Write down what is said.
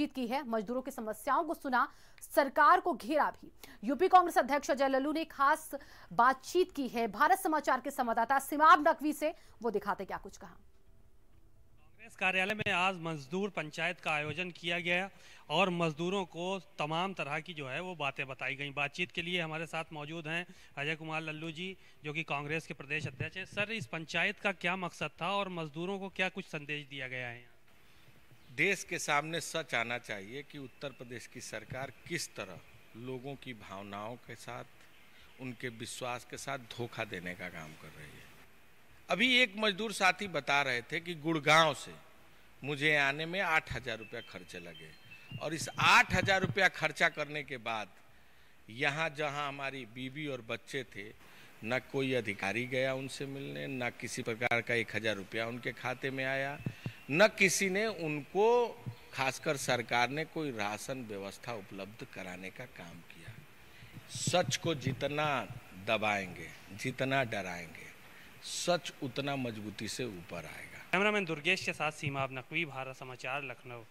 बातचीत की है मजदूरों की समस्याओं को सुना सरकार को घेरा भी यूपी कांग्रेस अध्यक्ष अजय लल्लू ने खास बातचीत की है भारत समाचार के संवाददाता सिमाब नकवी से वो दिखाते क्या कुछ कहा कांग्रेस कार्यालय में आज मजदूर पंचायत का आयोजन किया गया और मजदूरों को तमाम तरह की जो है वो बातें बताई गई बातचीत के लिए हमारे साथ मौजूद हैं अजय कुमार लल्लू जी जो कि कांग्रेस के प्रदेश अध्यक्ष हैं सर इस पंचायत का क्या मकसद था और मजदूरों को क्या कुछ संदेश दिया गया है देश के सामने सच आना चाहिए कि उत्तर प्रदेश की सरकार किस तरह लोगों की भावनाओं के साथ उनके विश्वास के साथ धोखा देने का काम कर रही है अभी एक मजदूर साथी बता रहे थे कि गुड़गांव से मुझे आने में आठ हज़ार रुपया खर्चे लगे और इस आठ हज़ार रुपया खर्चा करने के बाद यहाँ जहाँ हमारी बीवी और बच्चे थे न कोई अधिकारी गया उनसे मिलने न किसी प्रकार का एक हज़ार रुपया उनके खाते में आया न किसी ने उनको खासकर सरकार ने कोई राशन व्यवस्था उपलब्ध कराने का काम किया सच को जितना दबाएंगे जितना डराएंगे सच उतना मजबूती से ऊपर आएगा कैमरामैन दुर्गेश के साथ सीमा नकवी भारत समाचार लखनऊ